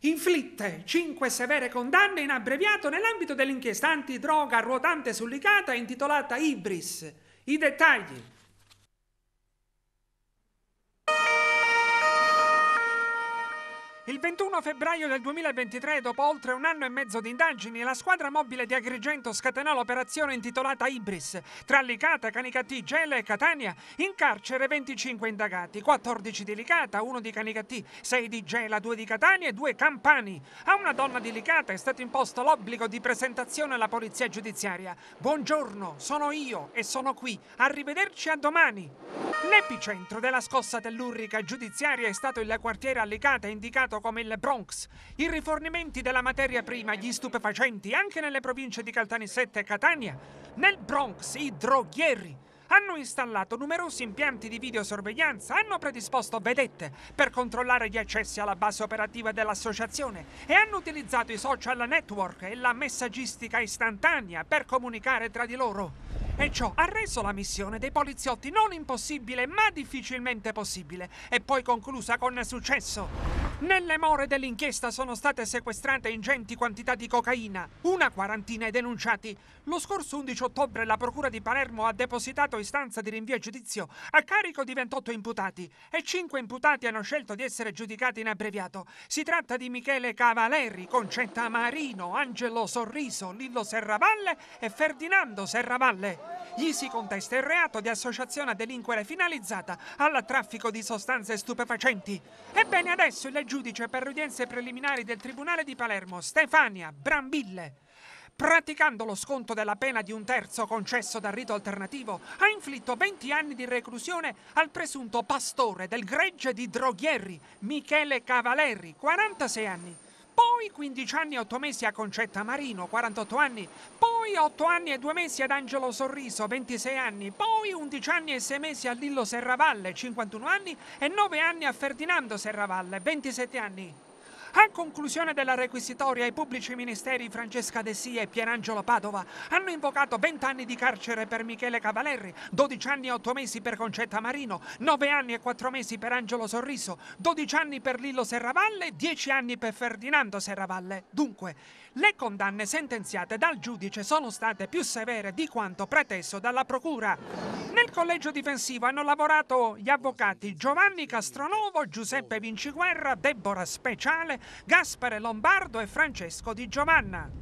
inflitte cinque severe condanne in abbreviato nell'ambito dell'inchiesta antidroga ruotante sull'Icata intitolata Ibris. I dettagli. Il 21 febbraio del 2023, dopo oltre un anno e mezzo di indagini, la squadra mobile di Agrigento scatenò l'operazione intitolata Ibris. Tra Licata, Canicattì, Gela e Catania, in carcere 25 indagati, 14 di Licata, 1 di Canicattì, 6 di Gela, 2 di Catania e 2 campani. A una donna di Licata è stato imposto l'obbligo di presentazione alla polizia giudiziaria. Buongiorno, sono io e sono qui. Arrivederci a domani. L'epicentro della scossa dell'urrica giudiziaria è stato il quartiere Alicata, indicato come il Bronx. I rifornimenti della materia prima, gli stupefacenti, anche nelle province di Caltanissetta e Catania. Nel Bronx i droghieri hanno installato numerosi impianti di videosorveglianza, hanno predisposto vedette per controllare gli accessi alla base operativa dell'associazione e hanno utilizzato i social network e la messaggistica istantanea per comunicare tra di loro. E ciò ha reso la missione dei poliziotti non impossibile ma difficilmente possibile e poi conclusa con successo. Nelle more dell'inchiesta sono state sequestrate ingenti quantità di cocaina, una quarantina ai denunciati. Lo scorso 11 ottobre la Procura di Palermo ha depositato istanza di rinvio a giudizio a carico di 28 imputati e 5 imputati hanno scelto di essere giudicati in abbreviato. Si tratta di Michele Cavaleri, Concetta Marino, Angelo Sorriso, Lillo Serravalle e Ferdinando Serravalle. Gli si contesta il reato di associazione a delinquere finalizzata al traffico di sostanze stupefacenti. Ebbene adesso il legislatore giudice per udienze preliminari del Tribunale di Palermo, Stefania Brambille, praticando lo sconto della pena di un terzo concesso dal rito alternativo, ha inflitto 20 anni di reclusione al presunto pastore del gregge di Droghieri, Michele Cavalerri, 46 anni poi 15 anni e 8 mesi a Concetta Marino, 48 anni, poi 8 anni e 2 mesi ad Angelo Sorriso, 26 anni, poi 11 anni e 6 mesi a Lillo Serravalle, 51 anni e 9 anni a Ferdinando Serravalle, 27 anni. A conclusione della requisitoria, i pubblici ministeri Francesca De Sia e Pierangelo Padova hanno invocato 20 anni di carcere per Michele Cavalerri, 12 anni e 8 mesi per Concetta Marino, 9 anni e 4 mesi per Angelo Sorriso, 12 anni per Lillo Serravalle e 10 anni per Ferdinando Serravalle. Dunque, le condanne sentenziate dal giudice sono state più severe di quanto preteso dalla procura. Nel collegio difensivo hanno lavorato gli avvocati Giovanni Castronovo, Giuseppe Vinciguerra, Deborah Speciale, Gaspare Lombardo e Francesco Di Giovanna.